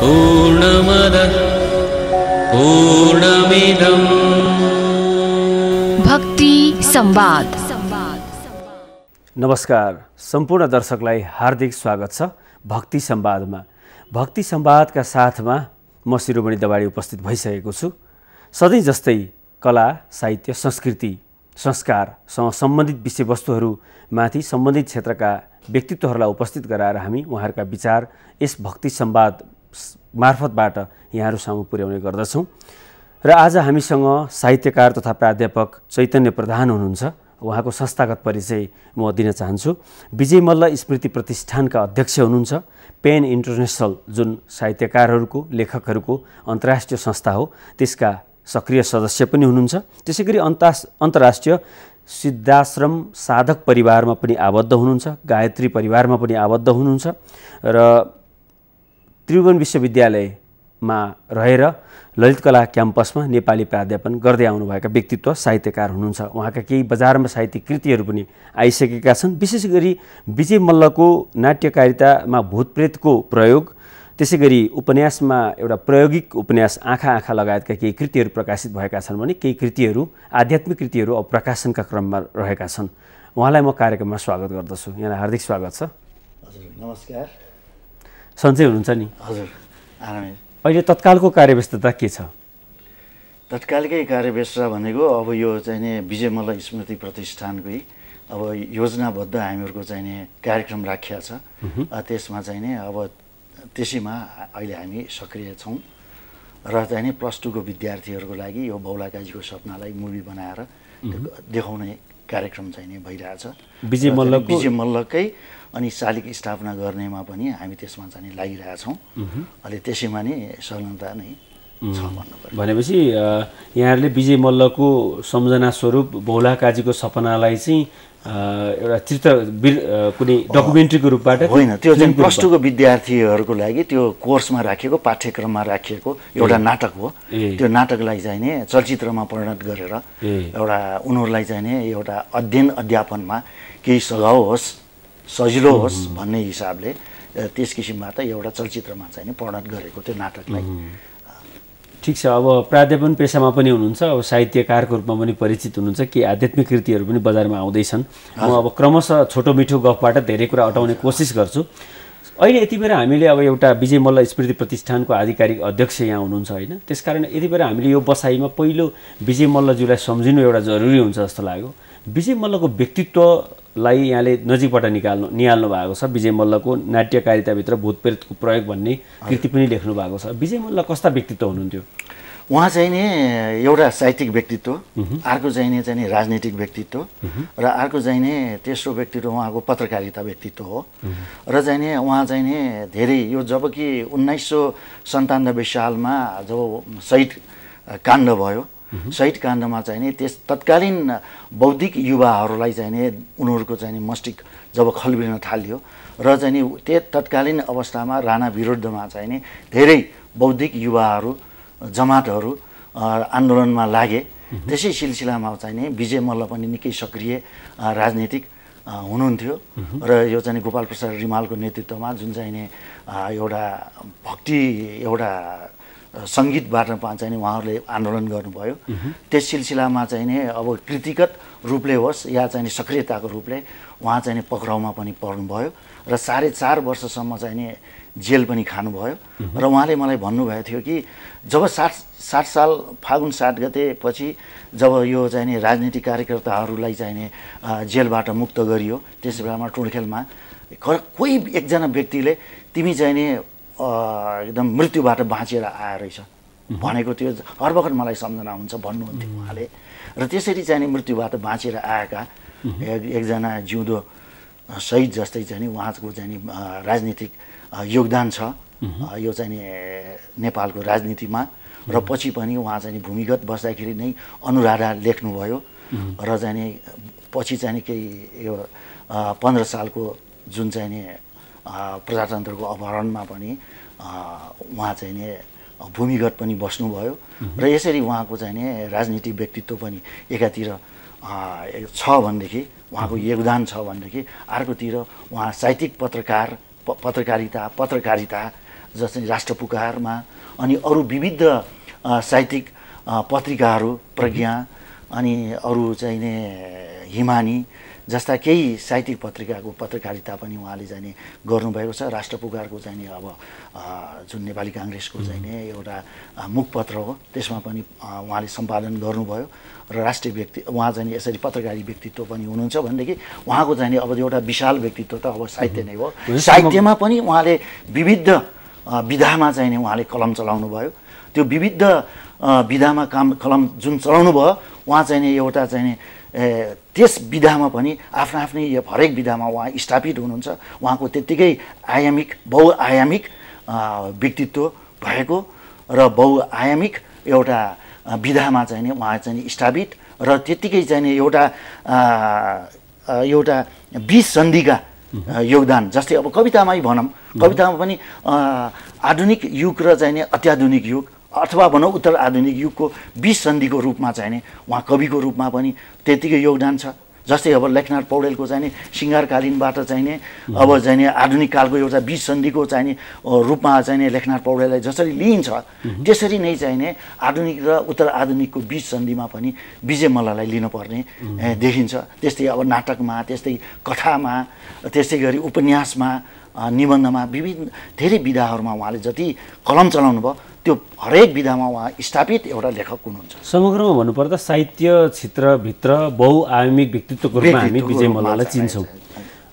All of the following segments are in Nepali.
पूर्णमद पूर्णमिदम् भक्ति संवाद नमस्कार सम्पूर्ण दर्शकलाई हार्दिक स्वागत छ भक्ति संवादमा भक्ति संवादका साथमा म शिरोमणि दवाडी उपस्थित भइसकेको छु सधैँ जस्तै कला साहित्य संस्कृति संस्कारसँग सम्बन्धित विषयवस्तुहरूमाथि सम्बन्धित क्षेत्रका व्यक्तित्वहरूलाई उपस्थित गराएर हामी उहाँहरूका विचार यस भक्ति सम्वाद मार्फतबाट यहाँहरूसम्म पुर्याउने गर्दछौँ र आज हामीसँग साहित्यकार तथा प्राध्यापक चैतन्य प्रधान हुनुहुन्छ उहाँको संस्थागत परिचय म दिन चाहन्छु विजय मल्ल स्मृति प्रतिष्ठानका अध्यक्ष हुनुहुन्छ पेन इन्टरनेसनल जुन साहित्यकारहरूको लेखकहरूको अन्तर्राष्ट्रिय संस्था हो त्यसका सक्रिय सदस्य पनि हुनुहुन्छ त्यसै गरी अन्तास अन्तर्राष्ट्रिय सिद्धाश्रम साधक परिवारमा पनि आबद्ध हुनुहुन्छ गायत्री परिवारमा पनि आबद्ध हुनुहुन्छ र त्रिभुवन विश्वविद्यालयमा रहेर ललित कला क्याम्पसमा नेपाली प्राध्यापन गर्दै आउनुभएका व्यक्तित्व साहित्यकार हुनुहुन्छ उहाँका केही बजारमा साहित्यिक कृतिहरू पनि आइसकेका छन् विशेष गरी विजय मल्लको नाट्यकारितामा भूतप्रेतको प्रयोग त्यसै गरी उपन्यासमा एउटा प्रायोगिक उपन्यास आँखा आँखा लगायतका केही कृतिहरू प्रकाशित भएका छन् भने केही कृतिहरू आध्यात्मिक कृतिहरू अब प्रकाशनका क्रममा रहेका छन् उहाँलाई म कार्यक्रममा स्वागत गर्दछु यहाँलाई हार्दिक स्वागत छ हजुर नमस्कार सन्चै हुनुहुन्छ नि हजुर आरामै अहिले तत्कालको कार्यव्यस्तता के छ तत्कालकै कार्यव्यवस्था भनेको अब यो चाहिने विजय मल्ल स्मृति प्रतिष्ठानकै अब योजनाबद्ध हामीहरूको चाहिने कार्यक्रम राखिया छ त्यसमा चाहिँ नि अब त्यसैमा अहिले हामी सक्रिय छौँ र चाहिँ नि प्लस टूको विद्यार्थीहरूको लागि यो बौलाकाजीको सपनालाई मुभी बनाएर देखाउने कार्यक्रम चाहिँ नि भइरहेछ विजय मल्ल विजय मल्लकै अनि शालिक स्थापना गर्नेमा पनि हामी त्यसमा चाहिँ लागिरहेछौँ अहिले त्यसैमा नै संलग्नता नै छ भन्नु भनेपछि यहाँहरूले विजय मल्लको सम्झना स्वरूप काजीको सपनालाई चाहिँ एउटा चित्र कुनै डकुमेन्ट्रीको रूपबाट होइन त्यो चाहिँ प्लस टूको विद्यार्थीहरूको लागि त्यो कोर्समा राखिएको पाठ्यक्रममा राखिएको एउटा नाटक हो त्यो नाटकलाई चाहिँ चाहिने चलचित्रमा परिणत गरेर एउटा उनीहरूलाई चाहिने एउटा अध्ययन अध्यापनमा केही सघाउ होस् सजिलो होस् भन्ने हिसाबले त्यस किसिममा त एउटा चलचित्रमा चाहिँ प्रणत गरेको त्यो नाटकलाई ठिक छ अब प्राध्यापन पेसामा पनि हुनुहुन्छ अब साहित्यकारको रूपमा पनि परिचित हुनुहुन्छ कि आध्यात्मिक कृतिहरू पनि बजारमा आउँदैछन् म अब क्रमशः छोटो मिठो गफबाट धेरै कुरा अटाउने कोसिस गर्छु अहिले यति बेला हामीले अब एउटा विजय मल्ल स्मृति प्रतिष्ठानको आधिकारिक अध्यक्ष यहाँ हुनुहुन्छ होइन त्यसकारण यति बेला हामीले यो बसाइमा पहिलो विजय मल्लज्यूलाई सम्झिनु एउटा जरुरी हुन्छ जस्तो लाग्यो विजय मल्लको व्यक्तित्वलाई यहाँले नजिकबाट निकाल्नु निहाल्नु भएको छ विजय मल्लको नाट्यकारिताभित्र भूतप्रेतको प्रयोग भन्ने कृति पनि लेख्नु भएको छ विजय मल्ल कस्ता व्यक्तित्व हुनुहुन्थ्यो उहाँ चाहिँ नि एउटा साहित्यिक व्यक्तित्व अर्को चाहिँ नि राजनीतिक व्यक्तित्व र अर्को चाहिँ नि तेस्रो व्यक्तित्व उहाँको पत्रकारिता व्यक्तित्व हो र चाहिँ नि उहाँ चाहिँ नि धेरै यो जब कि उन्नाइस सौ सन्तानब्बे सालमा जब सहिद काण्ड भयो शहीद काण्डमा नि त्यस तत्कालीन बौद्धिक युवाहरूलाई चाहिँ चाहिने उनीहरूको चाहिने मस्तिष्क जब खलबिल्न थाल्यो र चाहिँ नि त्यो तत्कालीन अवस्थामा राणा विरुद्धमा नि धेरै बौद्धिक युवाहरू जमातहरू आन्दोलनमा लागे त्यसै सिलसिलामा चाहिँ नि विजय मल्ल पनि निकै सक्रिय राजनीतिक हुनुहुन्थ्यो र यो चाहिँ गोपाल प्रसाद रिमालको नेतृत्वमा जुन चाहिँ नि एउटा भक्ति एउटा सङ्गीतबाट पाँच चाहिँ उहाँहरूले आन्दोलन गर्नुभयो त्यस सिलसिलामा चाहिँ नि अब कृतिगत रूपले होस् या चाहिँ सक्रियताको रूपले उहाँ चाहिँ नि पक्राउमा पनि पर्नुभयो र साढे चार वर्षसम्म चाहिँ नि जेल पनि खानुभयो र उहाँले मलाई भन्नुभएको थियो कि जब सात सात साल फागुन सात गतेपछि जब यो चाहिँ नि राजनीतिक कार्यकर्ताहरूलाई नि जेलबाट मुक्त गरियो त्यस बेलामा टुलखेलमा कोही एकजना व्यक्तिले तिमी चाहिँ नि एकदम मृत्युबाट बाँचेर आएर रहेछ भनेको त्यो हरबखत मलाई सम्झना हुन्छ भन्नुहुन्थ्यो उहाँले र त्यसरी चाहिँ मृत्युबाट बाँचेर आएका एकजना जिउँदो शहीद जस्तै चाहिँ नि उहाँको चाहिँ नि राजनीतिक योगदान छ यो चाहिँ नि नेपालको राजनीतिमा र पछि पनि उहाँ चाहिँ भूमिगत बस्दाखेरि नै अनुराधा लेख्नुभयो र चाहिँ पछि चाहिँ केही यो पन्ध्र सालको जुन चाहिँ नि प्रजातन्त्रको अपहरणमा पनि उहाँ चाहिँ नि भूमिगत पनि बस्नुभयो र यसरी उहाँको चाहिँ नि राजनीतिक व्यक्तित्व पनि एकातिर छ भनेदेखि उहाँको योगदान छ भनेदेखि अर्कोतिर उहाँ साहित्यिक पत्रकार पत्रकारिता पत्रकारिता जस्तै पुकारमा अनि अरू विविध साहित्यिक पत्रिकाहरू प्रज्ञा अनि अरू चाहिने हिमानी जस्ता केही साहित्यिक पत्रिकाको पत्रकारिता पनि उहाँले जाने गर्नुभएको छ राष्ट्र पुकारको जाने अब जुन नेपाली काङ्ग्रेसको जाने एउटा मुखपत्र हो त्यसमा पनि उहाँले सम्पादन गर्नुभयो र राष्ट्रिय व्यक्ति उहाँ जाने यसरी पत्रकारी व्यक्तित्व पनि हुनुहुन्छ भनेदेखि उहाँको जाने अब एउटा विशाल व्यक्तित्व त अब साहित्य नै हो साहित्यमा पनि उहाँले विविध विधामा चाहिने उहाँले कलम चलाउनु भयो त्यो विविध विधामा काम कलम जुन चलाउनु भयो उहाँ चाहिँ नि एउटा चाहिने त्यस विधामा पनि आफ्नो आफ्नै हरेक विधामा उहाँ स्थापित हुनुहुन्छ उहाँको त्यत्तिकै आयामिक बहुआयामिक व्यक्तित्व भएको र बहुआयामिक एउटा विधामा चाहिँ नि उहाँ चाहिँ स्थापित र त्यत्तिकै चाहिँ नि एउटा एउटा बिस सन्धिका योगदान जस्तै अब कवितामै भनौँ कवितामा पनि आधुनिक युग र चाहिँ नि अत्याधुनिक युग अथवा भनौँ उत्तर आधुनिक युगको बिस सन्धिको रूपमा चाहिने उहाँ कविको रूपमा पनि त्यत्तिकै योगदान छ जस्तै अब लेखनाथ पौडेलको चाहिने सिङ्गारकालीनबाट चाहिने अब चाहिने आधुनिक कालको एउटा बिस सन्धिको चाहिने रूपमा चाहिने लेखनाथ पौडेललाई जसरी लिइन्छ त्यसरी नै चाहिने आधुनिक र उत्तर आधुनिकको बिस सन्धिमा पनि विजय मल्ललाई लिनुपर्ने देखिन्छ त्यस्तै अब नाटकमा त्यस्तै कथामा त्यस्तै गरी उपन्यासमा निबन्धमा विभिन्न धेरै विधाहरूमा उहाँले जति कलम चलाउनु भयो त्यो हरेक विधामा उहाँ स्थापित एउटा लेखक हुनुहुन्छ समग्रमा भन्नुपर्दा साहित्य क्षेत्रभित्र बहुआयामिक व्यक्तित्वको रूपमा हामी विजय मल्ललाई चिन्छौँ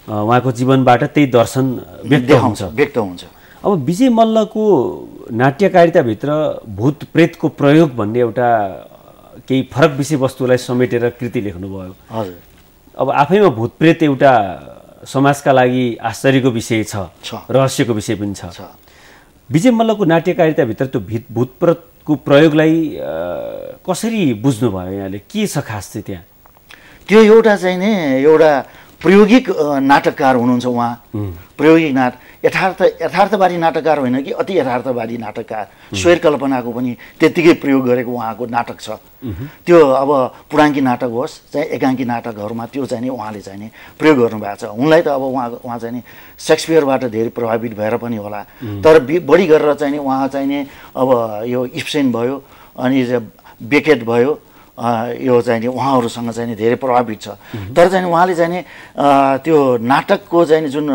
उहाँको जीवनबाट त्यही दर्शन व्यक्त हुन्छ व्यक्त हुन्छ अब विजय मल्लको नाट्यकारिताभित्र भूत प्रेतको प्रयोग भन्ने एउटा केही फरक विषयवस्तुलाई समेटेर कृति लेख्नुभयो हजुर अब आफैमा भूतप्रेत एउटा समाजका लागि आश्चर्यको विषय छ रहस्यको विषय पनि छ विजय मल्लको नाट्यकारिताभित्र त्यो भित भूतप्रतको प्रयोगलाई कसरी बुझ्नुभयो यहाँले के छ खास चाहिँ त्यहाँ त्यो एउटा चाहिँ नि एउटा प्रायोगिक नाटककार हुनुहुन्छ उहाँ प्रायोगिक नाट यथार्थ यथार्थवादी नाटककार होइन कि अति यथार्थवादी नाटककार स्वर कल्पनाको पनि त्यत्तिकै प्रयोग गरेको उहाँको नाटक छ त्यो अब पुराङ्की नाटक होस् चाहिँ एकाङ्की नाटकहरूमा त्यो चाहिँ नि उहाँले चाहिँ नि प्रयोग गर्नुभएको छ उनलाई त अब उहाँ उहाँ चाहिँ नि सेक्सपियरबाट धेरै प्रभावित भएर पनि होला तर बढी गरेर चाहिँ नि उहाँ चाहिँ नि अब यो इप्सेन भयो अनि बेकेट भयो यो चाहिँ नि उहाँहरूसँग चाहिँ नि धेरै प्रभावित छ तर चाहिँ उहाँले चाहिँ नि त्यो नाटकको चाहिँ जुन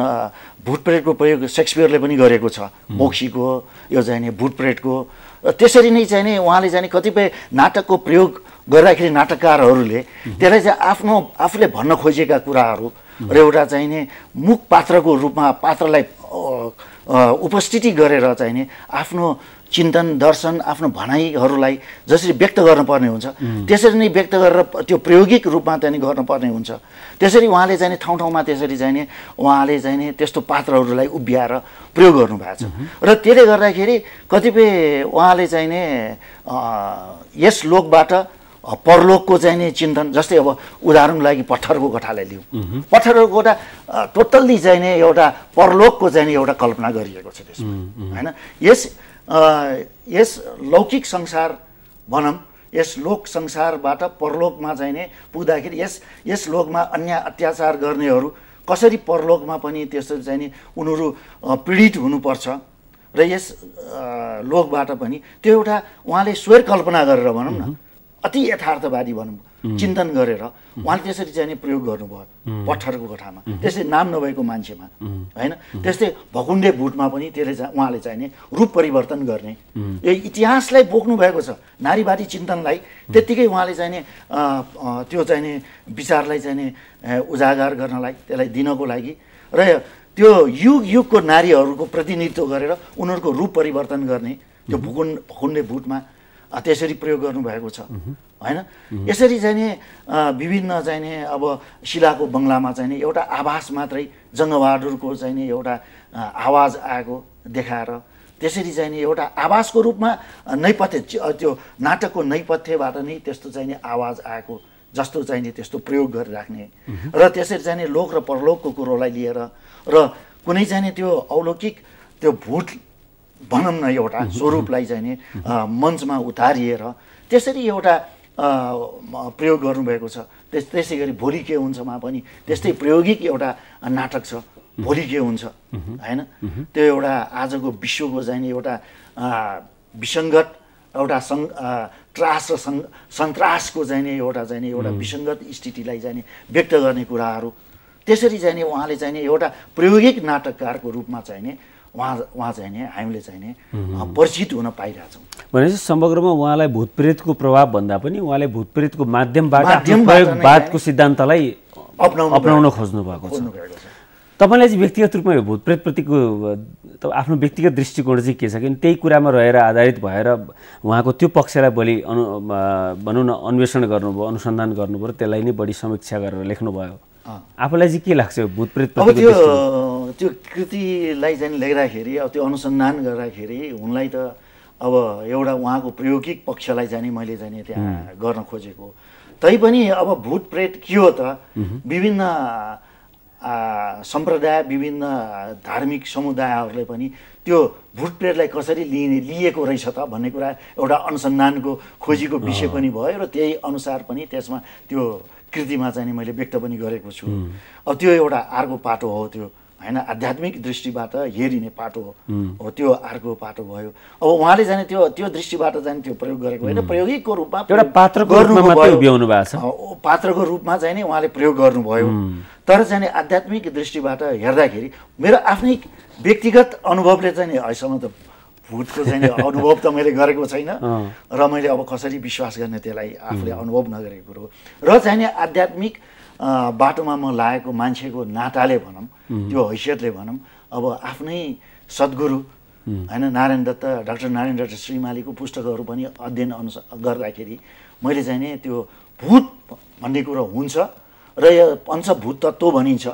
भुट प्रेटको प्रयोग सेक्सपियरले पनि गरेको छ मोक्सीको यो चाहिँ नि भुट त्यसरी नै चाहिँ नि उहाँले चाहिँ कतिपय नाटकको प्रयोग गर्दाखेरि नाटककारहरूले त्यसलाई चाहिँ आफ्नो आफूले भन्न खोजेका कुराहरू र एउटा चाहिँ नि मुख पात्रको रूपमा पात्रलाई उपस्थिति गरेर चाहिँ नि आफ्नो चिन्तन दर्शन आफ्नो भनाइहरूलाई जसरी व्यक्त गर्नुपर्ने हुन्छ त्यसरी नै व्यक्त गरेर त्यो प्रायोगिक रूपमा त्यहाँदेखि गर्नुपर्ने हुन्छ त्यसरी उहाँले चाहिँ ठाउँ ठाउँमा त्यसरी नि उहाँले नि त्यस्तो पात्रहरूलाई उभ्याएर प्रयोग गर्नुभएको छ र त्यसले गर्दाखेरि कतिपय उहाँले नि यस लोकबाट परलोकको चाहिँ नि चिन्तन जस्तै अब उदाहरणको लागि पत्थरको गोठालाई लिउँ पत्थरको गोठा टोटल्ली चाहिँ नि एउटा परलोकको चाहिँ नि एउटा कल्पना गरिएको छ त्यसमा होइन यस यस लौकिक संसार भनौँ यस लोक संसारबाट परलोकमा चाहिँ नै पुग्दाखेरि यस यस लोकमा अन्य अत्याचार गर्नेहरू कसरी परलोकमा पनि त्यसरी नि उनीहरू पीडित हुनुपर्छ र यस लोकबाट पनि त्यो एउटा उहाँले स्वर कल्पना गरेर भनौँ न अति यथार्थवादी भनौँ चिन्तन गरेर उहाँले त्यसरी चाहिँ प्रयोग गर्नुभयो पत्थरको गोठामा त्यस्तै नाम नभएको मान्छेमा होइन त्यस्तै भकुण्डे भुटमा पनि त्यसले चाहिँ उहाँले चाहिने रूप परिवर्तन गर्ने यो इतिहासलाई बोक्नु भएको छ नारीवादी चिन्तनलाई त्यत्तिकै उहाँले चाहिने त्यो चाहिने विचारलाई चाहिने उजागर गर्नलाई त्यसलाई दिनको लागि र त्यो युग युगको नारीहरूको प्रतिनिधित्व गरेर उनीहरूको रूप परिवर्तन गर्ने त्यो भुकुन्ड भकुण्डे भुटमा त्यसरी प्रयोग गर्नुभएको छ होइन यसरी चाहिँ नि विभिन्न चाहिँ नि अब शिलाको बङ्गलामा चाहिँ नि एउटा आभास मात्रै जङ्गबहादुरको नि एउटा आवाज आएको देखाएर त्यसरी चाहिँ नि एउटा आवाजको रूपमा नैपथ्य त्यो नाटकको नैपथ्यबाट नै त्यस्तो चाहिँ नि आवाज आएको जस्तो चाहिँ नि त्यस्तो प्रयोग गरिराख्ने र त्यसरी चाहिँ नि लोक र परलोकको कुरोलाई लिएर र कुनै चाहिँ नि त्यो अलौकिक त्यो भुट भनौँ न एउटा स्वरूपलाई चाहिँ नि मञ्चमा उतारिएर त्यसरी एउटा प्रयोग गर्नुभएको छ त्यस त्यसै गरी भोलि के हुन्छमा पनि त्यस्तै प्रायोगिक एउटा नाटक छ भोलि के हुन्छ होइन त्यो एउटा आजको विश्वको चाहिँ नि एउटा विसङ्गत एउटा सङ् त्रास र सङ् सन्तासको चाहिँ नि एउटा चाहिँ नि एउटा विसङ्गत स्थितिलाई चाहिँ नि व्यक्त गर्ने कुराहरू त्यसरी चाहिँ नि उहाँले चाहिँ नि एउटा प्रायोगिक नाटककारको रूपमा चाहिँ नि उहाँ उहाँ चाहिँ नि हामीले चाहिँ नि परिचित हुन पाइरहेछौँ भनेपछि समग्रमा उहाँलाई भूतप्रेतको प्रभाव भन्दा पनि उहाँले भूतप्रेतको माध्यमबाट सिद्धान्तलाई अप्नाउन खोज्नु भएको छ तपाईँलाई चाहिँ व्यक्तिगत रूपमा यो भूतप्रेतप्रतिको आफ्नो व्यक्तिगत दृष्टिकोण चाहिँ के छ किन त्यही कुरामा रहेर आधारित भएर उहाँको त्यो पक्षलाई बलि अनु भनौँ न अन्वेषण गर्नुभयो अनुसन्धान गर्नुभयो त्यसलाई नै बढी समीक्षा गरेर लेख्नुभयो आफूलाई चाहिँ के लाग्छ भूत प्रेत अब त्यो त्यो कृतिलाई चाहिँ लेख्दाखेरि अब त्यो अनुसन्धान गर्दाखेरि उनलाई त अब एउटा उहाँको प्रायोगिक पक्षलाई जाने मैले जाने त्यहाँ गर्न खोजेको तैपनि अब भूत प्रेत के हो त विभिन्न सम्प्रदाय विभिन्न धार्मिक समुदायहरूले पनि त्यो भूत प्रेतलाई कसरी लिने लिएको रहेछ त भन्ने कुरा एउटा अनुसन्धानको खोजीको विषय पनि भयो र त्यही अनुसार पनि त्यसमा त्यो कृतिमा चाहिँ मैले व्यक्त पनि गरेको छु अब त्यो एउटा अर्को पाटो हो त्यो होइन आध्यात्मिक दृष्टिबाट हेरिने पाटो हो त्यो अर्को पाटो भयो अब उहाँले जाने त्यो त्यो दृष्टिबाट जाने त्यो प्रयोग गरेको होइन प्रयोगिकको रूपमा एउटा पात्रको रूपमा पात्रको रूपमा चाहिँ नि उहाँले प्रयोग गर्नुभयो तर चाहिँ आध्यात्मिक दृष्टिबाट हेर्दाखेरि मेरो आफ्नै व्यक्तिगत अनुभवले चाहिँ अहिलेसम्म त भूतको चाहिँ अनुभव त मैले गरेको छैन र मैले अब कसरी विश्वास गर्ने त्यसलाई आफूले अनुभव नगरेको कुरो र चाहिने आध्यात्मिक बाटोमा म लागेको मान्छेको नाताले भनौँ त्यो हैसियतले भनौँ अब आफ्नै सद्गुरु होइन नारायण दत्त डाक्टर नारायण दत्त श्रीमालीको पुस्तकहरू पनि अध्ययन अनुसार गर्दाखेरि मैले चाहिँ नि त्यो भूत भन्ने कुरो हुन्छ र यो पञ्चभूत तत्त्व भनिन्छ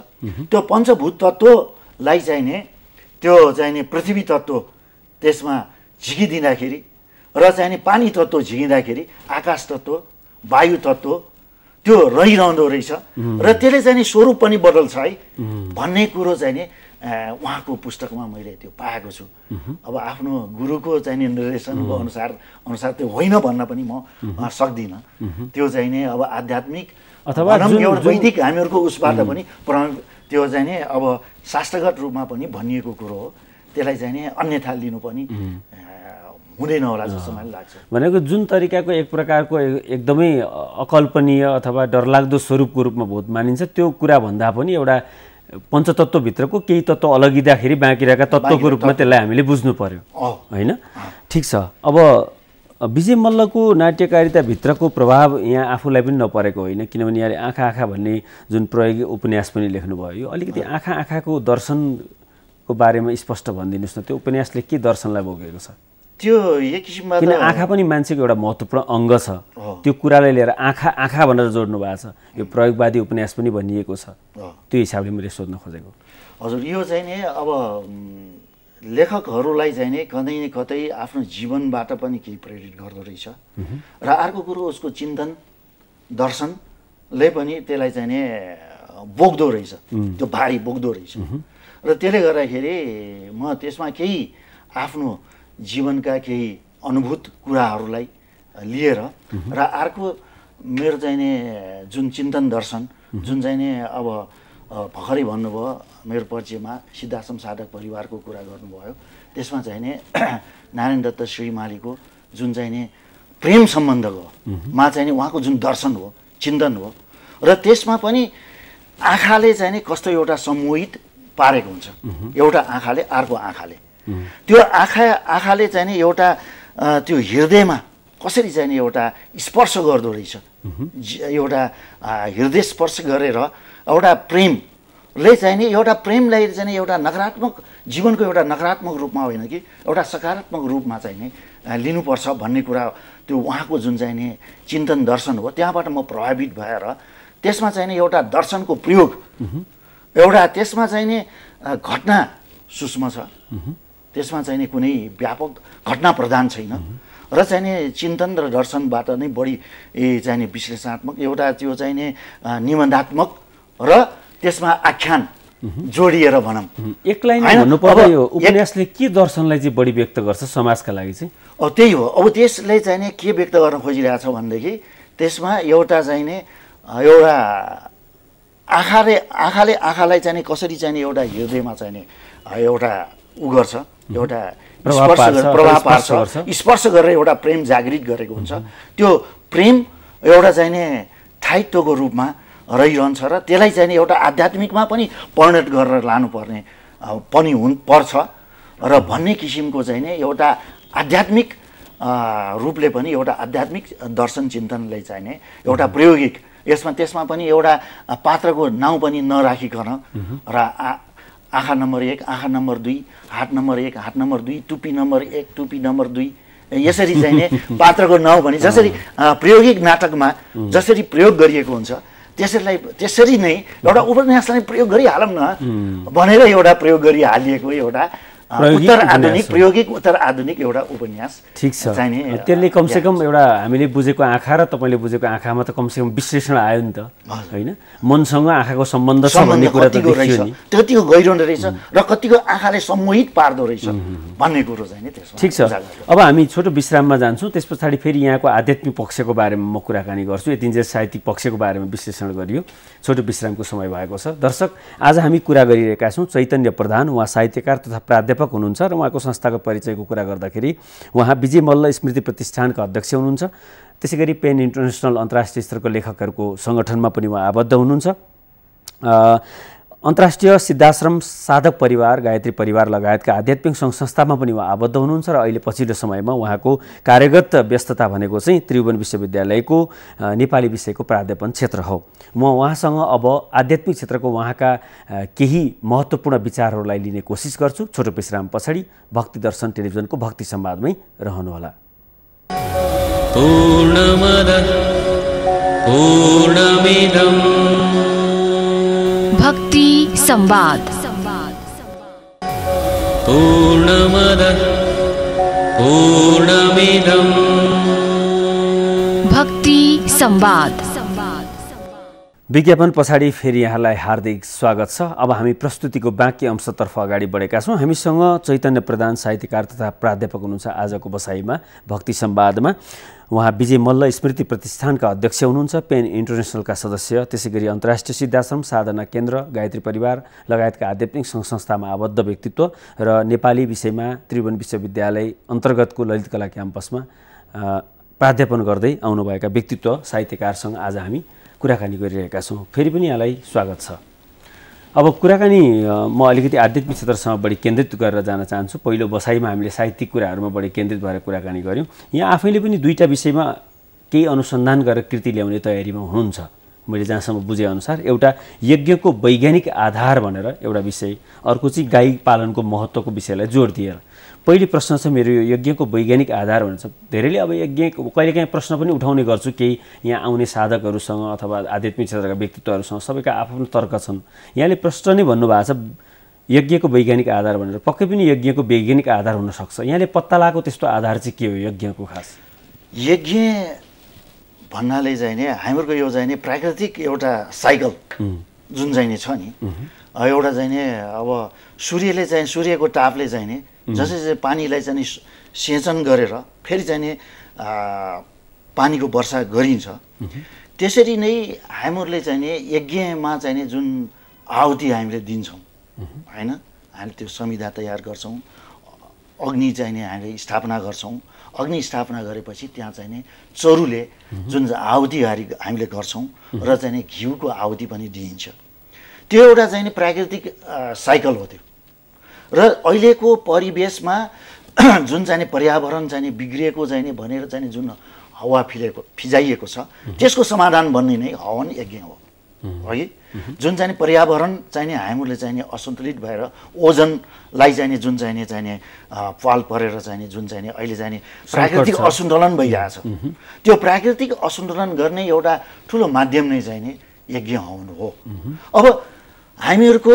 त्यो पञ्चभूत तत्त्वलाई नि त्यो चाहिँ नि पृथ्वी तत्त्व त्यसमा झिकिदिँदाखेरि र चाहिँ नि पानी तत्त्व झिकिँदाखेरि आकाश तत्त्व वायु तत्त्व त्यो रहिरहँदो रहेछ र त्यसले चाहिँ नि स्वरूप पनि बदल्छ है भन्ने कुरो चाहिँ नि उहाँको पुस्तकमा मैले त्यो पाएको छु अब आफ्नो गुरुको चाहिँ नि निर्देशनको अनुसार अनुसार त्यो होइन भन्न पनि म सक्दिनँ त्यो चाहिँ नि अब आध्यात्मिक अथवा वैदिक हामीहरूको उसबाट पनि त्यो चाहिँ नि अब शास्त्रगत रूपमा पनि भनिएको कुरो हो त्यसलाई चाहिँ नि अन्यथा लिनु पनि हुँदैन होला जस्तो मलाई लाग्छ भनेको जुन तरिकाको एक प्रकारको एकदमै अकल्पनीय अथवा डरलाग्दो स्वरूपको रूपमा भूत मानिन्छ त्यो कुरा भन्दा पनि एउटा पञ्चतत्त्वभित्रको केही तत्त्व अलगिँदाखेरि बाँकी रहेका तत्त्वको रूपमा त्यसलाई हामीले बुझ्नु पर्यो होइन ठिक छ अब विजय मल्लको नाट्यकारिताभित्रको प्रभाव यहाँ आफूलाई पनि नपरेको होइन किनभने यहाँले आँखा आँखा भन्ने जुन प्रयोगी उपन्यास पनि लेख्नुभयो यो अलिकति आँखा आँखाको दर्शन को बारेमा स्पष्ट भनिदिनुहोस् न त्यो उपन्यासले के दर्शनलाई भोगेको छ त्यो एक किसिममा किन आँखा पनि मान्छेको एउटा महत्त्वपूर्ण अङ्ग छ त्यो कुरालाई लिएर आँखा आँखा भनेर जोड्नु भएको छ यो प्रयोगवादी उपन्यास पनि भनिएको छ त्यो हिसाबले मैले सोध्न खोजेको हजुर यो चाहिँ नि अब लेखकहरूलाई चाहिँ नि कतै न कतै आफ्नो जीवनबाट पनि केही प्रेरित गर्दो रहेछ र अर्को कुरो उसको चिन्तन दर्शनले पनि त्यसलाई चाहिँ नि बोक्दो रहेछ त्यो भारी बोक्दो रहेछ र त्यसले गर्दाखेरि म त्यसमा केही आफ्नो जीवनका केही अनुभूत कुराहरूलाई लिएर र अर्को मेरो चाहिँ नि जुन चिन्तन दर्शन जुन चाहिँ नि अब भर्खरै भन्नुभयो मेरो परिचयमा सिद्धाश्रम साधक परिवारको कुरा गर्नुभयो त्यसमा चाहिँ नि नारायण दत्त श्रीमालीको जुन चाहिँ नि प्रेम सम्बन्धको मा नि उहाँको जुन दर्शन हो चिन्तन हो र त्यसमा पनि आँखाले चाहिँ नि कस्तो एउटा समूहित पारेको हुन्छ एउटा आँखाले अर्को आँखाले त्यो आँखा आँखाले चाहिँ नि एउटा त्यो हृदयमा कसरी चाहिँ नि एउटा स्पर्श गर्दो रहेछ एउटा हृदय स्पर्श गरेर एउटा प्रेमले चाहिँ नि एउटा प्रेमलाई चाहिँ नि एउटा नकारात्मक जीवनको एउटा नकारात्मक रूपमा होइन कि एउटा सकारात्मक रूपमा चाहिँ नि लिनुपर्छ भन्ने कुरा त्यो उहाँको जुन चाहिँ नि चिन्तन दर्शन हो त्यहाँबाट म प्रभावित भएर त्यसमा चाहिँ नि एउटा दर्शनको प्रयोग एउटा त्यसमा चाहिँ नि घटना सूक्ष्म छ त्यसमा चाहिँ नि कुनै व्यापक घटना प्रधान छैन र चाहिँ नि चिन्तन र दर्शनबाट नै बढी चाहिँ नि विश्लेषणात्मक एउटा त्यो चाहिँ नि निबन्धात्मक र त्यसमा आख्यान जोडिएर भनौँ एक लाइन भन्नु पर्दा उपन्यासले के दर्शनलाई चाहिँ बढी व्यक्त गर्छ समाजका लागि चाहिँ अब त्यही हो अब त्यसले चाहिँ नि के व्यक्त गर्न खोजिरहेको छ भनेदेखि त्यसमा एउटा चाहिँ नि एउटा आँखाले आँखाले आँखालाई चाहिँ कसरी चाहिँ एउटा हृदयमा चाहिँ एउटा उ गर्छ एउटा स्पर्श प्रभाव पार्छ स्पर्श गरेर एउटा प्रेम जागृत गरेको हुन्छ त्यो प्रेम एउटा चाहिने थायित्वको रूपमा रहिरहन्छ र त्यसलाई चाहिने एउटा आध्यात्मिकमा पनि परिणत गरेर लानुपर्ने पनि हुन् पर्छ र भन्ने किसिमको चाहिने एउटा आध्यात्मिक रूपले पनि एउटा आध्यात्मिक दर्शन चिन्तनले चाहिने एउटा प्रायोगिक यसमा त्यसमा पनि एउटा पात्रको नाउँ पनि नराखिकन र आँखा नम्बर एक आँखा नम्बर दुई हात नम्बर एक हात नम्बर दुई टुपी नम्बर एक टुपी नम्बर दुई यसरी चाहिँ नै पात्रको नाउँ भने जसरी प्रायोगिक नाटकमा जसरी प्रयोग गरिएको हुन्छ त्यसरीलाई त्यसरी नै एउटा उपन्यासलाई प्रयोग गरिहालौँ न भनेर एउटा प्रयोग गरिहालिएको एउटा उत्तर आधुनिक प्रायोगिक उत्तर आधुनिक एउटा उपन्यास ठिक छ त्यसले कमसेकम एउटा हामीले बुझेको आँखा र तपाईँले बुझेको आँखामा त कमसेकम विश्लेषण आयो नि त होइन मनसँग आँखाको सम्बन्ध छ भन्ने कुरा त देखियो नि कतिको गहिरो रहेछ र कतिको आँखाले सम्मोहित पार्दो रहेछ भन्ने कुरो चाहिँ नि त्यसमा ठिक छ अब हामी छोटो विश्राममा जान्छौँ त्यस पछाडि फेरि यहाँको आध्यात्मिक पक्षको बारेमा म कुराकानी गर्छु यतिन्जेल साहित्यिक पक्षको बारेमा विश्लेषण गरियो छोटो विश्रामको समय भएको छ दर्शक आज हामी कुरा गरिरहेका छौँ चैतन्य प्रधान उहाँ साहित्यकार तथा प्राध्यापक प्राध्यापक हुनुहुन्छ र उहाँको संस्थाको परिचयको कुरा गर्दाखेरि उहाँ विजय मल्ल स्मृति प्रतिष्ठानका अध्यक्ष हुनुहुन्छ त्यसै गरी पेन इन्टरनेसनल अन्तर्राष्ट्रिय स्तरको लेखकहरूको सङ्गठनमा पनि उहाँ आबद्ध हुनुहुन्छ अन्तर्राष्ट्रिय सिद्धाश्रम साधक परिवार गायत्री परिवार लगायतका आध्यात्मिक सङ्घ संस्थामा पनि उहाँ आबद्ध हुनुहुन्छ र अहिले पछिल्लो समयमा उहाँको कार्यगत व्यस्तता भनेको चाहिँ त्रिभुवन विश्वविद्यालयको नेपाली विषयको प्राध्यापन क्षेत्र हो म उहाँसँग अब आध्यात्मिक क्षेत्रको उहाँका केही महत्त्वपूर्ण विचारहरूलाई लिने कोसिस गर्छु छोटो विश्राम पछाडि भक्ति दर्शन टेलिभिजनको भक्ति सम्वादमै रहनुहोला पूर्णमिदम् संवाद पूर्णमद पूर्णमिदम् भक्ति संवाद विज्ञापन पछाडि फेरि यहाँलाई हार्दिक स्वागत छ अब हामी प्रस्तुतिको बाँकी अंशतर्फ अगाडि बढेका छौँ हामीसँग चैतन्य प्रधान साहित्यकार तथा प्राध्यापक हुनुहुन्छ आजको बसाइमा भक्ति सम्वादमा उहाँ विजय मल्ल स्मृति प्रतिष्ठानका अध्यक्ष हुनुहुन्छ पेन इन्टरनेसनलका सदस्य त्यसै गरी अन्तर्राष्ट्रिय सिद्धाश्रम साधना केन्द्र गायत्री परिवार लगायतका आध्यात्मिक सङ्घ संस्थामा आबद्ध व्यक्तित्व र नेपाली विषयमा त्रिभुवन विश्वविद्यालय अन्तर्गतको ललित कला क्याम्पसमा प्राध्यापन गर्दै आउनुभएका व्यक्तित्व साहित्यकारसँग आज हामी कुराकानी गरिरहेका छौँ फेरि पनि यहाँलाई स्वागत छ अब कुराकानी म अलिकति आध्यात्मिक क्षेत्रसँग बढी केन्द्रित गरेर जान चाहन्छु पहिलो बसाइमा हामीले साहित्यिक कुराहरूमा बढी केन्द्रित भएर कुराकानी गऱ्यौँ यहाँ आफैले पनि दुईवटा विषयमा केही अनुसन्धान गरेर कृति ल्याउने तयारीमा हुनुहुन्छ मैले जहाँसम्म बुझेअनुसार एउटा यज्ञको वैज्ञानिक आधार भनेर एउटा विषय अर्को चाहिँ गाई पालनको महत्त्वको विषयलाई जोड दिएर पहिलो प्रश्न चाहिँ मेरो यो यज्ञको वैज्ञानिक आधार हुन्छ धेरैले अब यज्ञ कहिलेकाहीँ प्रश्न पनि उठाउने गर्छु केही यहाँ आउने साधकहरूसँग अथवा आध्यात्मिक क्षेत्रका व्यक्तित्वहरूसँग सबैका आफ्नो तर्क छन् यहाँले प्रश्न नै भन्नुभएको छ यज्ञको वैज्ञानिक आधार भनेर पक्कै पनि यज्ञको वैज्ञानिक आधार हुनसक्छ यहाँले पत्ता लगाएको त्यस्तो आधार चाहिँ के हो यज्ञको खास यज्ञ भन्नाले चाहिँ नि हामीहरूको यो चाहिँ नि प्राकृतिक एउटा साइकल जुन चाहिँ नि छ नि एउटा चाहिँ नि अब सूर्यले चाहिँ सूर्यको तापले चाहिँ नि जसरी चाहिँ पानीलाई चाहिँ सेचन गरेर फेरि चाहिँ पानीको वर्षा गरिन्छ त्यसरी नै हामीहरूले चाहिँ यज्ञमा चाहिँ जुन आहुति हामीले दिन्छौँ होइन हामी त्यो संविधा तयार गर्छौँ अग्नि चाहिने हामीले स्थापना गर्छौँ अग्नि स्थापना गरेपछि त्यहाँ चाहिने चरुले जुन आहुति हामीले गर्छौँ र चाहिँ घिउको आहुति पनि दिइन्छ त्यो एउटा चाहिँ प्राकृतिक साइकल हो त्यो र अहिलेको परिवेशमा जुन चाहिँ पर्यावरण चाहिँ बिग्रिएको चाहिँ भनेर चाहिँ जुन हावा फिरेको फिजाइएको छ त्यसको समाधान भन्ने नै हवन यज्ञ हो है जुन चाहिँ पर्यावरण चाहिँ चाहिने हामीहरूले चाहिने असन्तुलित भएर ओजनलाई चाहिने जुन चाहिने चाहिने पाल परेर चाहिने जुन चाहिने अहिले चाहिँ प्राकृतिक असन्तुलन भइरहेछ त्यो प्राकृतिक असन्तुलन गर्ने एउटा ठुलो माध्यम नै चाहिने यज्ञ हवन हो अब हामीहरूको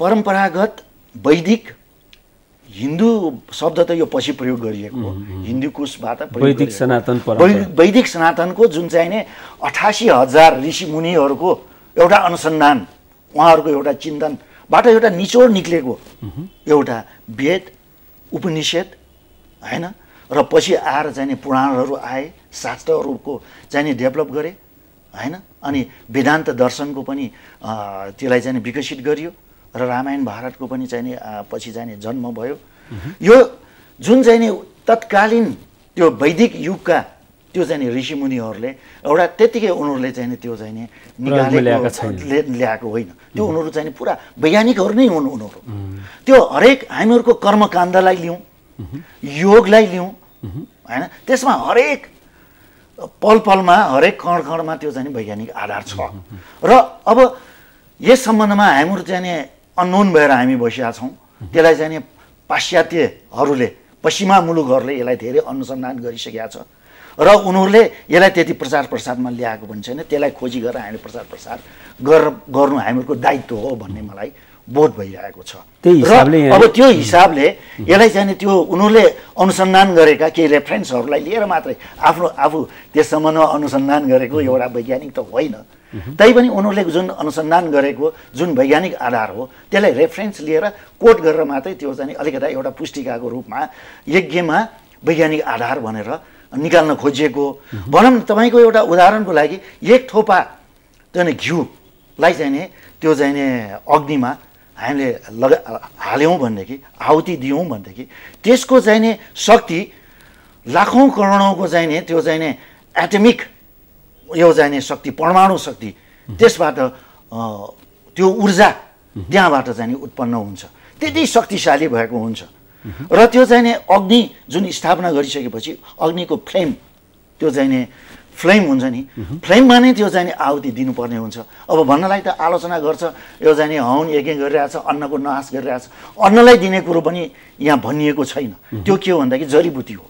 परम्परागत वैदिक हिन्दू शब्द त यो पछि प्रयोग गरिएको हो हिन्दू कोषबाट वैदिक सनातन वैदिक सनातनको जुन चाहिँ नै अठासी हजार ऋषि मुनिहरूको एउटा अनुसन्धान उहाँहरूको एउटा चिन्तनबाट एउटा निचोड निक्लेको एउटा वेद उपनिषेद होइन र पछि आएर चाहिँ पुराणहरू आए शास्त्रहरूको चाहिँ डेभलप गरे होइन अनि वेदान्त दर्शनको पनि त्यसलाई चाहिँ विकसित गरियो र रामायण भारतको पनि चाहिँ नि पछि चाहिँ नि जन्म भयो यो जुन चाहिँ नि तत्कालीन त्यो वैदिक युगका त्यो चाहिँ नि ऋषिमुनिहरूले एउटा त्यतिकै उनीहरूले चाहिँ नि त्यो चाहिँ नि ल्याएको होइन त्यो उनीहरू चाहिँ नि पुरा वैज्ञानिकहरू नै हुन् उनीहरू त्यो हरेक हामीहरूको कर्मकाण्डलाई लिउँ योगलाई लिउँ होइन त्यसमा हरेक पल पलमा हरेक कण कणमा त्यो चाहिँ वैज्ञानिक आधार छ र अब यस सम्बन्धमा हामीहरू चाहिँ अननोन भएर हामी बसिरहेका छौँ त्यसलाई चाहिँ पाश्चात्यहरूले पश्चिमा मुलुकहरूले यसलाई धेरै अनुसन्धान गरिसकेका छ र उनीहरूले यसलाई त्यति प्रचार प्रसारमा ल्याएको पनि छैन त्यसलाई खोजी गरेर हामीले प्रचार प्रसार गर गर्नु हामीहरूको दायित्व हो भन्ने मलाई बोध भइरहेको छ हिसाबले अब त्यो हिसाबले यसलाई चाहिँ त्यो उनीहरूले अनुसन्धान गरेका केही रेफरेन्सहरूलाई लिएर मात्रै आफ्नो आफू त्यस सम्बन्धमा अनुसन्धान गरेको एउटा वैज्ञानिक त होइन तैपनि उनीहरूले जुन अनुसन्धान गरेको जुन वैज्ञानिक आधार हो त्यसलाई रेफरेन्स लिएर कोट गरेर मात्रै त्यो चाहिँ अलिकता एउटा पुस्तिकाको रूपमा यज्ञमा वैज्ञानिक आधार भनेर निकाल्न खोजिएको भनौँ न तपाईँको एउटा उदाहरणको लागि एक थोपा त्यो घिउलाई चाहिँ नि त्यो चाहिँ नि अग्निमा हामीले लगा हाल्यौँ भनेदेखि आहुति दियौँ भनेदेखि त्यसको चाहिँ नि शक्ति लाखौँ करोडौँको नि त्यो चाहिँ नि एटमिक यो जाने शक्ति परमाणु शक्ति त्यसबाट त्यो ऊर्जा त्यहाँबाट जाने उत्पन्न हुन्छ त्यति शक्तिशाली भएको हुन्छ र त्यो चाहिने अग्नि जुन स्थापना गरिसकेपछि अग्निको फ्लेम त्यो चाहिने फ्लेम हुन्छ नि फ्लेममा नै त्यो चाहिँ आहुति दिनुपर्ने हुन्छ अब भन्नलाई त आलोचना गर्छ यो चाहिँ हौन यज्ञ गरिरहेछ अन्नको नाश गरिरहेछ अन्नलाई दिने कुरो पनि यहाँ भनिएको छैन त्यो के हो भन्दाखेरि जडीबुटी हो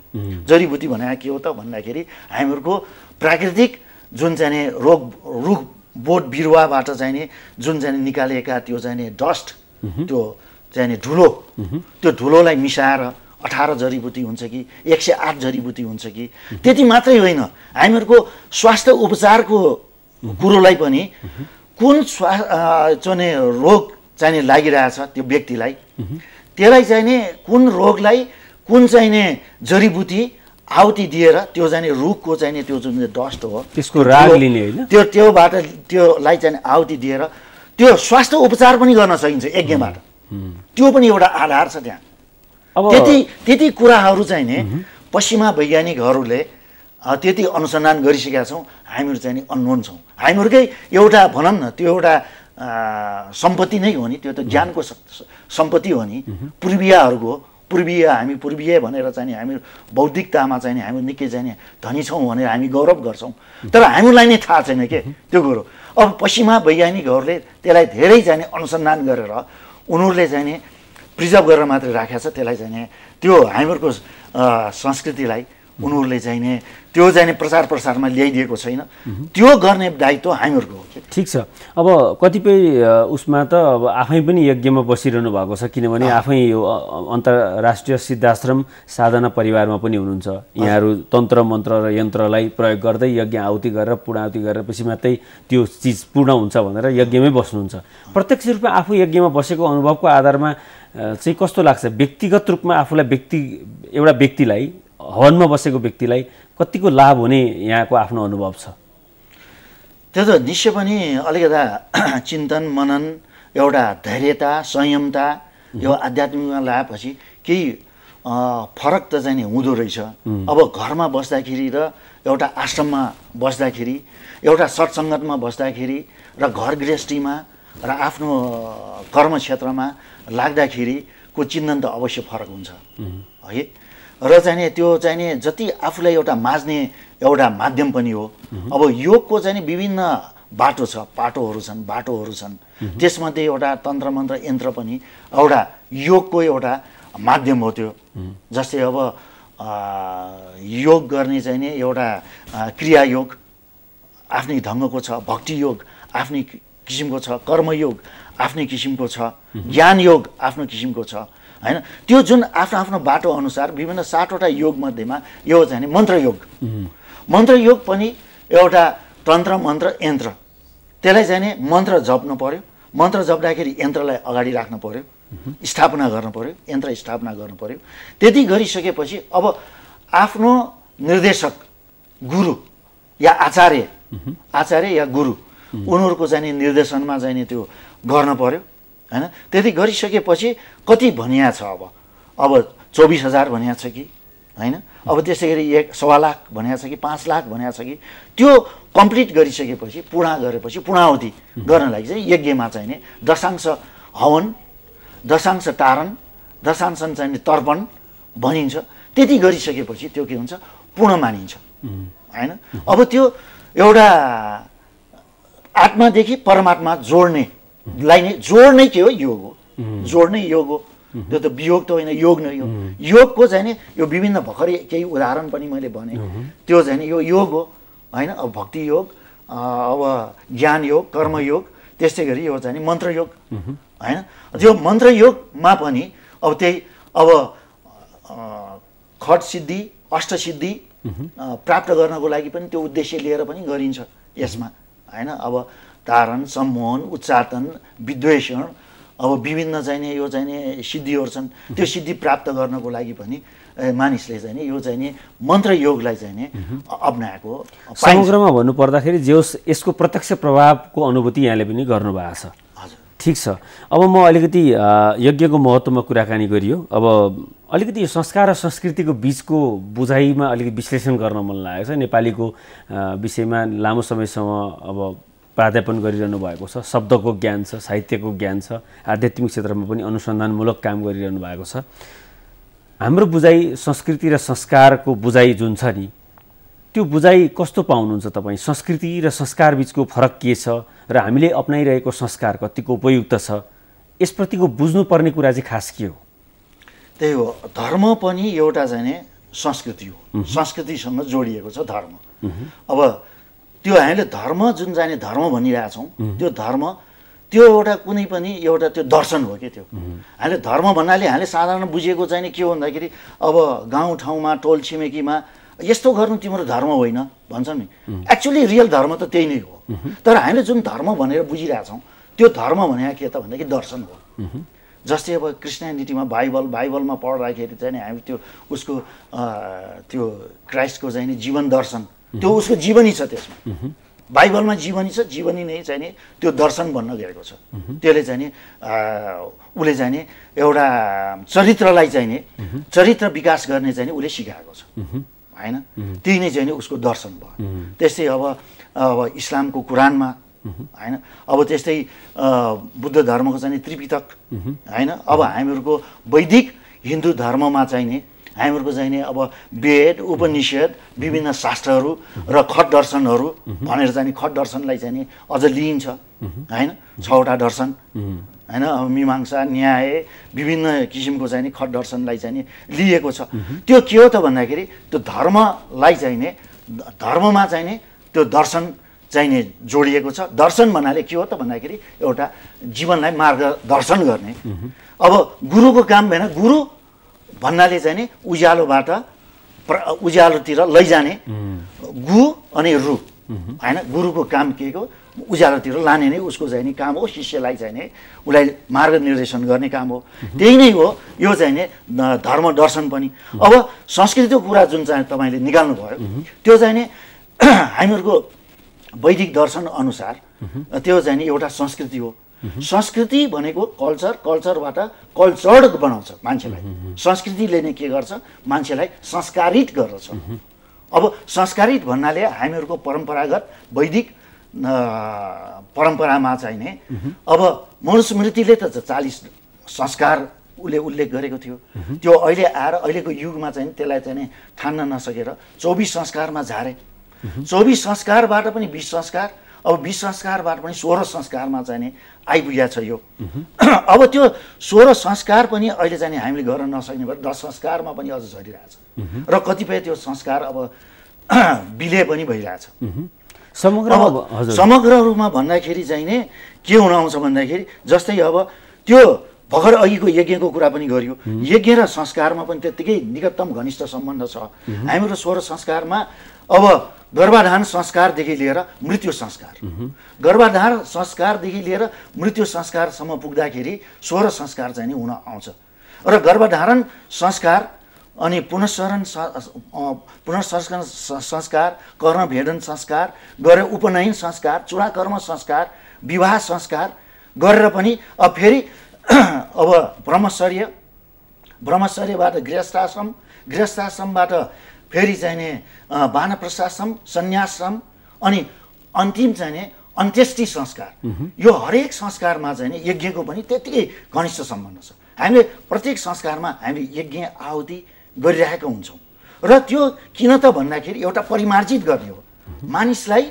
जडीबुटी भनेको के हो त भन्दाखेरि हामीहरूको प्राकृतिक जुन चाहिँ रोग रुख बोट बिरुवाबाट चाहिँ जुन चाहिँ निकालेका त्यो चाहिँ डस्ट त्यो चाहिँ धुलो त्यो धुलोलाई मिसाएर अठार जडीबुटी हुन्छ कि एक सय आठ जडीबुटी हुन्छ कि त्यति मात्रै होइन हामीहरूको स्वास्थ्य उपचारको कुरोलाई पनि कुन स्वा चाहिँ रोग चाहिने लागिरहेछ त्यो व्यक्तिलाई त्यसलाई नि कुन रोगलाई कुन चाहिँ नि जडीबुटी आउति दिएर त्यो चाहिँ रुखको चाहिँ त्यो जुन चाहिँ डस्ट हो त्यसको राग लिने होइन त्यो त्योबाट त्योलाई चाहिँ आउति दिएर त्यो स्वास्थ्य उपचार पनि गर्न सकिन्छ यज्ञबाट त्यो पनि एउटा आधार छ त्यहाँ अब त्यति त्यति कुराहरू चाहिँ नि पश्चिमा वैज्ञानिकहरूले त्यति अनुसन्धान गरिसकेका छौँ हामीहरू चाहिँ नि छौँ हामीहरूकै एउटा भनौँ न त्यो एउटा सम्पत्ति नै हो नि त्यो त ज्ञानको सम्पत्ति हो नि पूर्वीयहरूको पूर्वीय हामी पूर्वीय भनेर चाहिँ हामी बौद्धिकतामा चाहिँ हामी निकै चाहिँ धनी छौँ भनेर हामी गौरव गर्छौँ तर हामीलाई नै थाहा छैन के त्यो कुरो अब पश्चिमा वैज्ञानिकहरूले त्यसलाई धेरै जाने अनुसन्धान गरेर उनीहरूले चाहिँ प्रिजर्भ गरेर मात्रै राखेको छ त्यसलाई चाहिँ त्यो हामीहरूको संस्कृतिलाई उनीहरूले चाहिँ त्यो जाने प्रचार प्रसारमा ल्याइदिएको छैन त्यो गर्ने दायित्व हामीहरूको हो ठिक छ अब कतिपय उसमा त अब आफै पनि यज्ञमा बसिरहनु भएको छ किनभने आफै यो अन्तर्राष्ट्रिय सिद्धाश्रम साधना परिवारमा पनि हुनुहुन्छ यहाँहरू तन्त्र मन्त्र र यन्त्रलाई प्रयोग गर्दै यज्ञ आहुति गरेर गरेर पछि मात्रै त्यो चिज पूर्ण हुन्छ भनेर यज्ञमै बस्नुहुन्छ प्रत्यक्ष रूपमा आफू यज्ञमा बसेको अनुभवको आधारमा चाहिँ कस्तो लाग्छ व्यक्तिगत रूपमा आफूलाई व्यक्ति एउटा व्यक्तिलाई हवनमा बसेको व्यक्तिलाई कतिको लाभ हुने यहाँको आफ्नो अनुभव छ त्यो त निश्चय पनि अलिकता चिन्तन मनन एउटा धैर्यता संयमता यो आध्यात्मिकमा लगाएपछि केही फरक त चाहिँ हुँदो रहेछ अब घरमा बस्दाखेरि र एउटा आश्रममा बस्दाखेरि एउटा सत्सङ्गतमा बस्दाखेरि र घर गृहस्थीमा र आफ्नो कर्म क्षेत्रमा लाग्दाखेरिको चिन्तन त अवश्य फरक हुन्छ है र चाहिँ नि त्यो चाहिँ नि जति आफूलाई एउटा माझ्ने एउटा माध्यम पनि हो अब योगको चाहिँ नि विभिन्न बाटो छ पाटोहरू छन् बाटोहरू छन् त्यसमध्ये एउटा तन्त्र मन्त्र यन्त्र पनि एउटा योगको एउटा माध्यम हो त्यो जस्तै अब योग गर्ने चाहिँ नि एउटा क्रियायोग आफ्नै ढङ्गको छ भक्तियोग आफ्नै किसिमको छ कर्मयोग आफ्नै किसिमको छ ज्ञान योग आफ्नो किसिमको छ होइन त्यो जुन आफ्नो आफ्नो बाटो अनुसार विभिन्न सातवटा योगमध्येमा यो चाहिँ नि मन्त्रयोग मन्त्रयोग पनि एउटा तन्त्र मन्त्र यन्त्र त्यसलाई चाहिँ नि मन्त्र जप्नु पऱ्यो मन्त्र जप्दाखेरि यन्त्रलाई अगाडि राख्नु पऱ्यो स्थापना गर्नु पऱ्यो यन्त्र स्थापना गर्नु पऱ्यो त्यति गरिसकेपछि अब आफ्नो निर्देशक गुरु या आचार्य आचार्य या गुरु उनीहरूको चाहिँ निर्देशनमा चाहिँ त्यो गर्न पऱ्यो होइन त्यति गरिसकेपछि कति भनिया छ अब अब चौबिस हजार भनिया छ कि होइन अब त्यसै गरी एक सवा लाख भनिया छ कि पाँच लाख भनिया छ कि त्यो कम्प्लिट गरिसकेपछि पूर्ण गरेपछि पुणावधि गर्न लागि चाहिँ यज्ञमा चाहिने दशांश हवन दशांश तारण दशांश चाहिने तर्पण भनिन्छ त्यति गरिसकेपछि त्यो के हुन्छ पूर्ण मानिन्छ होइन अब त्यो एउटा आत्मादेखि परमात्मा जोड्ने लाई नै जोड नै के हो योग हो जोड नै योग हो त्यो त वियोग त होइन योग नै हो योगको चाहिँ नि यो विभिन्न भर्खरै केही उदाहरण पनि मैले भने त्यो चाहिँ नि यो योग हो होइन अब भक्ति योग अब ज्ञान योग कर्मयोग त्यस्तै गरी यो चाहिँ नि मन्त्रयोग होइन त्यो मन्त्रयोगमा पनि अब त्यही अब खट सिद्धि अष्टसिद्धि प्राप्त गर्नको लागि पनि त्यो उद्देश्य लिएर पनि गरिन्छ यसमा होइन अब तारण सम्मोहन उच्चाटन विद्वेषण अब विभिन्न चाहिने यो चाहिने सिद्धिहरू छन् त्यो सिद्धि प्राप्त गर्नको लागि पनि मानिसले चाहिँ यो चाहिँ मन्त्र योगलाई चाहिँ अप्नाएको समग्रमा भन्नुपर्दाखेरि जे होस् यसको प्रत्यक्ष प्रभावको अनुभूति यहाँले पनि गर्नुभएको छ हजुर ठिक छ अब म अलिकति यज्ञको महत्त्वमा कुराकानी गरियो अब अलिकति यो संस्कार र संस्कृतिको बिचको बुझाइमा अलिकति विश्लेषण गर्न मन लागेको छ नेपालीको विषयमा लामो समयसम्म अब प्राध्यापन गरिरहनु भएको छ शब्दको ज्ञान छ साहित्यको ज्ञान छ आध्यात्मिक क्षेत्रमा पनि अनुसन्धानमूलक काम गरिरहनु भएको छ हाम्रो बुझाइ संस्कृति र संस्कारको बुझाइ जुन छ नि त्यो बुझाइ कस्तो पाउनुहुन्छ तपाईँ संस्कृति र संस्कार बिचको फरक के छ र हामीले अप्नाइरहेको संस्कार कतिको उपयुक्त छ यसप्रतिको बुझ्नुपर्ने कुरा चाहिँ खास के हो त्यही हो धर्म पनि एउटा चाहिँ संस्कृति हो संस्कृतिसँग जोडिएको छ धर्म अब त्यो हामीले धर्म जुन जाने धर्म भनिरहेछौँ त्यो धर्म त्यो एउटा कुनै पनि एउटा त्यो दर्शन हो कि त्यो हामीले धर्म भन्नाले हामीले साधारण बुझेको चाहिँ नि के हो भन्दाखेरि अब गाउँठाउँमा टोल छिमेकीमा यस्तो गर्नु तिम्रो धर्म होइन भन्छन् नि एक्चुली रियल धर्म त त्यही नै हो तर हामीले जुन धर्म भनेर बुझिरहेछौँ त्यो धर्म भनेको के त भन्दाखेरि दर्शन हो जस्तै अब क्रिस्टियानिटीमा बाइबल बाइबलमा पढ्दाखेरि चाहिँ हामी त्यो उसको त्यो क्राइस्टको चाहिँ नि जीवन दर्शन त्यो उसको जीवनी छ त्यसमा बाइबलमा जीवनी छ जीवनी नै चाहिने त्यो दर्शन भन्न गएको छ त्यसले चाहिने उसले चाहिने एउटा चरित्रलाई चाहिँ नि चरित्र विकास गर्ने नि उसले सिकाएको छ होइन त्यही नै चाहिने उसको दर्शन भयो त्यस्तै अब अब इस्लामको कुरानमा होइन अब त्यस्तै बुद्ध धर्मको चाहिँ त्रिपितक होइन अब हामीहरूको वैदिक हिन्दू धर्ममा चाहिँ नि हामीहरूको चाहिँ नि अब वेद उपनिषद विभिन्न शास्त्रहरू र खट दर्शनहरू भनेर चाहिँ खट दर्शनलाई चाहिँ नि अझ लिइन्छ होइन छवटा दर्शन होइन मीमांसा न्याय विभिन्न किसिमको चाहिँ नि खट दर्शनलाई चाहिँ नि लिएको छ त्यो के हो त भन्दाखेरि त्यो धर्मलाई चाहिँ नि धर्ममा चाहिँ नि त्यो दर्शन चाहिँ नि जोडिएको छ दर्शन भन्नाले के हो त भन्दाखेरि एउटा जीवनलाई मार्ग दर्शन गर्ने अब गुरुको काम भएन गुरु भन्नाले चाहिँ नि उज्यालोबाट प्र उज्यालोतिर लैजाने गु अनि रु होइन गुरुको काम के हो उज्यालोतिर लाने नै उसको चाहिँ नि काम हो शिष्यलाई चाहिँ नि उसलाई मार्ग निर्देशन गर्ने काम हो त्यही नै हो यो चाहिँ नि धर्म दर्शन पनि अब संस्कृतिको कुरा जुन चाहिँ तपाईँले निकाल्नुभयो त्यो चाहिँ नि हामीहरूको वैदिक दर्शन अनुसार त्यो चाहिँ नि एउटा संस्कृति हो संस्कृति भनेको कल्चर कल्चरबाट कल्चर्ड बनाउँछ मान्छेलाई संस्कृतिले नै के गर्छ मान्छेलाई संस्कारित गर्दछ अब संस्कारित भन्नाले हामीहरूको परम्परागत वैदिक परम्परामा चाहिँ चाहिने अब मनुस्मृतिले त चालिस संस्कार उसले उल्लेख गरेको थियो त्यो अहिले आएर अहिलेको युगमा चाहिँ त्यसलाई चाहिँ ठान्न नसकेर चौबिस संस्कारमा झारे चौबिस संस्कारबाट पनि बिस संस्कार अब बिस संस्कारबाट पनि सोह्र संस्कारमा चाहिँ नि आइपुगेको छ यो अब त्यो सोह्र संस्कार पनि अहिले चाहिँ हामीले गर्न नसक्ने भएर दस संस्कारमा पनि अझ झरिरहेछ र कतिपय त्यो संस्कार अब विलय पनि भइरहेछ समग्र समग्र रूपमा भन्दाखेरि चाहिँ नि के हुन आउँछ भन्दाखेरि जस्तै अब त्यो भर्खर अघिको यज्ञको कुरा पनि गरियो यज्ञ र संस्कारमा पनि त्यत्तिकै निकटतम घनिष्ठ सम्बन्ध छ हामीहरू स्वर संस्कारमा अब गर्भाधान संस्कारदेखि लिएर मृत्यु संस्कार गर्भाधान संस्कारदेखि लिएर मृत्यु संस्कारसम्म पुग्दाखेरि स्वर संस्कार चाहिँ नि हुन आउँछ र गर्भधारण संस्कार अनि पुनस्रण पुनस्करण संस्कार कर्णभेदन संस्कार गरे उपनयन संस्कार चुडाकर्म संस्कार विवाह संस्कार गरेर पनि अब फेरि अब ब्रह्मचर्य ब्रह्मचर्यबाट गृहस्थाश्रम गृहस्थाश्रमबाट फेरि चाहिने वानप्रशाश्रम सन्याश्रम अनि अन्तिम चाहिने अन्त्येष्टि संस्कार यो हरेक संस्कारमा चाहिँ यज्ञको पनि त्यत्तिकै घनिष्ठ सम्बन्ध छ हामीले प्रत्येक संस्कारमा हामी यज्ञ आहुति गरिरहेका हुन्छौँ र त्यो किन त भन्दाखेरि एउटा परिमार्जित गर्ने हो मानिसलाई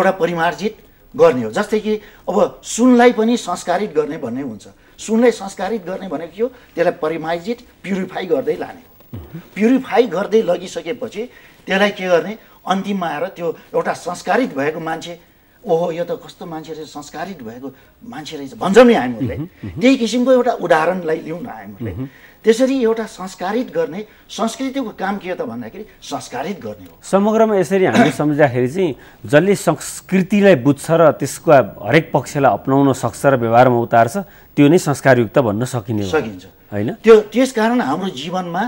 एउटा परिमार्जित गर्ने हो जस्तै कि अब सुनलाई पनि संस्कारित गर्ने भन्ने हुन्छ सुनलाई संस्कारित गर्ने भनेको के हो त्यसलाई परिमार्जित प्युरिफाई गर्दै लाने प्युरिफाई गर्दै लगिसकेपछि त्यसलाई के गर्ने अन्तिममा आएर त्यो एउटा संस्कारित भएको मान्छे ओहो यो त कस्तो मान्छे रहेछ संस्कारित भएको मान्छे रहेछ भन्छौँ नि हामीहरूले त्यही किसिमको एउटा उदाहरणलाई लिउँ न हामीहरूले त्यसरी एउटा संस्कारित गर्ने संस्कृतिको काम के हो त भन्दाखेरि संस्कारित गर्ने हो समग्रमा यसरी हामीले सम्झ्दाखेरि चाहिँ जसले संस्कृतिलाई बुझ्छ र त्यसको हरेक पक्षलाई अप्नाउन सक्छ र व्यवहारमा उतार्छ त्यो नै संस्कारयुक्त भन्न सकिने सकिन्छ होइन त्यो त्यस कारण हाम्रो जीवनमा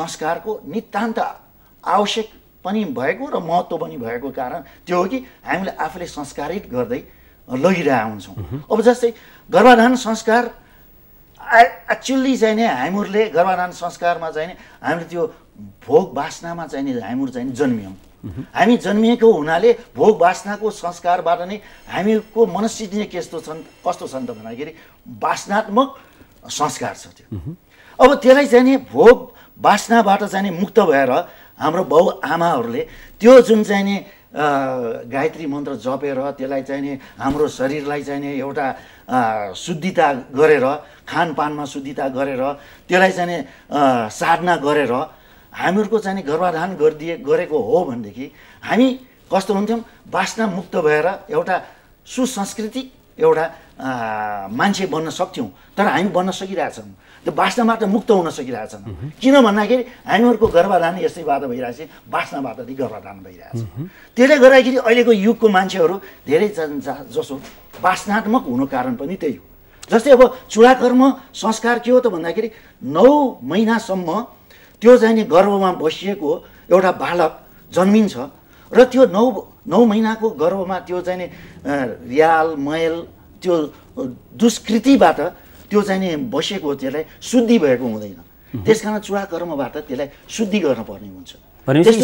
संस्कारको नितान्त आवश्यक पनि भएको र महत्त्व पनि भएको कारण त्यो हो कि हामीले आफूले संस्कारित गर्दै लगिरहेका हुन्छौँ अब जस्तै गर्भाधान संस्कार चाहिँ नि हामीहरूले गर्भाधान संस्कारमा चाहिँ नि हामीले त्यो भोग बासनामा चाहिँ हामीहरू चाहिँ जन्मियौँ हामी जन्मिएको हुनाले भोग बासनाको संस्कारबाट नै हामीको मनस्थिति नै कस्तो छन् कस्तो छन् त भन्दाखेरि बासनात्मक संस्कार छ त्यो अब त्यसलाई चाहिँ नि भोग बासनाबाट नि मुक्त भएर हाम्रो बाउ आमाहरूले त्यो जुन चाहिँ नि गायत्री मन्त्र जपेर त्यसलाई चाहिँ नि हाम्रो शरीरलाई चाहिँ नि एउटा शुद्धिता गरेर खानपानमा शुद्धिता गरेर त्यसलाई चाहिने साधना गरेर हामीहरूको चाहिँ गर्भाधान गरिदिए गरेको हो भनेदेखि हामी कस्तो हुन्थ्यौँ बासना मुक्त भएर एउटा सुसंस्कृति एउटा मान्छे बन्न सक्थ्यौँ तर हामी बन्न सकिरहेछौँ त्यो बास्नाबाट मुक्त हुन सकिरहेछन् किन भन्दाखेरि हामीहरूको गर्भाधान यसैबाट भइरहेछ बास्नाबाट नै गर्भाधान भइरहेछ त्यसले गर्दाखेरि अहिलेको युगको मान्छेहरू धेरै जसो बास्नात्मक हुनु कारण पनि त्यही हो जस्तै अब चुडाकर्म संस्कार के हो त भन्दाखेरि नौ महिनासम्म त्यो जाने गर्भमा बसिएको एउटा बालक जन्मिन्छ र त्यो नौ नौ महिनाको गर्भमा त्यो जाने रियाल मैल त्यो दुष्कृतिबाट त्यो चाहिँ नि बसेको त्यसलाई शुद्धि भएको हुँदैन त्यस कारण चुवा कर्मबाट त्यसलाई शुद्धि गर्नुपर्ने हुन्छ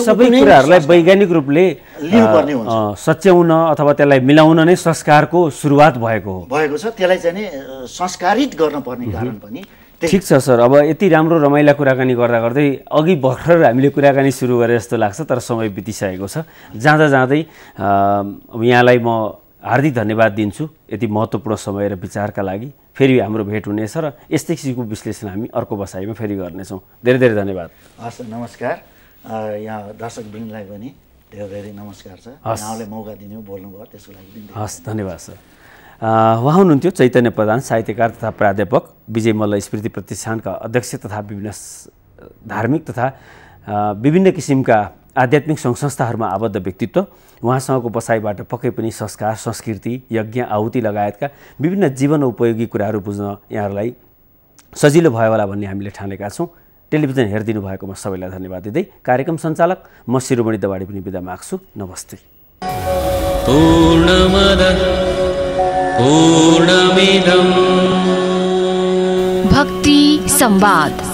सबै कुराहरूलाई वैज्ञानिक रूपले लिनुपर्ने हुन्छ सच्याउन अथवा त्यसलाई मिलाउन नै संस्कारको सुरुवात भएको हो भएको छ त्यसलाई चाहिँ नि संस्कारित गर्नुपर्ने कारण पनि ठिक छ सर अब यति राम्रो रमाइला कुराकानी गर्दा गर्दै अघि भर्खर हामीले कुराकानी सुरु गरे जस्तो लाग्छ तर समय बितिसकेको छ जाँदा जाँदै अब यहाँलाई म हार्दिक धन्यवाद दिन्छु यति महत्त्वपूर्ण समय र विचारका लागि फेरि हाम्रो भेट हुनेछ र यस्तै किसिमको विश्लेषण हामी अर्को बसाइमा फेरि गर्नेछौँ धेरै धेरै धन्यवाद हस् नमस्कार यहाँ दर्शक वृन्दलाई पनि धेरै धेरै नमस्कार छ हस् मौका दिनु बोल्नुभयो त्यसको लागि हस् धन्यवाद सर उहाँ हुनुहुन्थ्यो चैतन्य प्रधान साहित्यकार तथा प्राध्यापक विजय मल्ल स्मृति प्रतिष्ठानका अध्यक्ष तथा विभिन्न धार्मिक तथा विभिन्न किसिमका आध्यात्मिक सङ्घ संस्थाहरूमा आबद्ध व्यक्तित्व उहाँसँगको बसाइबाट पक्कै पनि संस्कार संस्कृति यज्ञ आहुति लगायतका विभिन्न जीवन उपयोगी कुराहरू बुझ्न यहाँहरूलाई सजिलो भयो होला भन्ने हामीले ठानेका छौँ टेलिभिजन हेरिदिनु भएकोमा सबैलाई धन्यवाद दिँदै कार्यक्रम सञ्चालक म शिरोमणि दवाडी पनि बिदा माग्छु नमस्ते भक्ति संवाद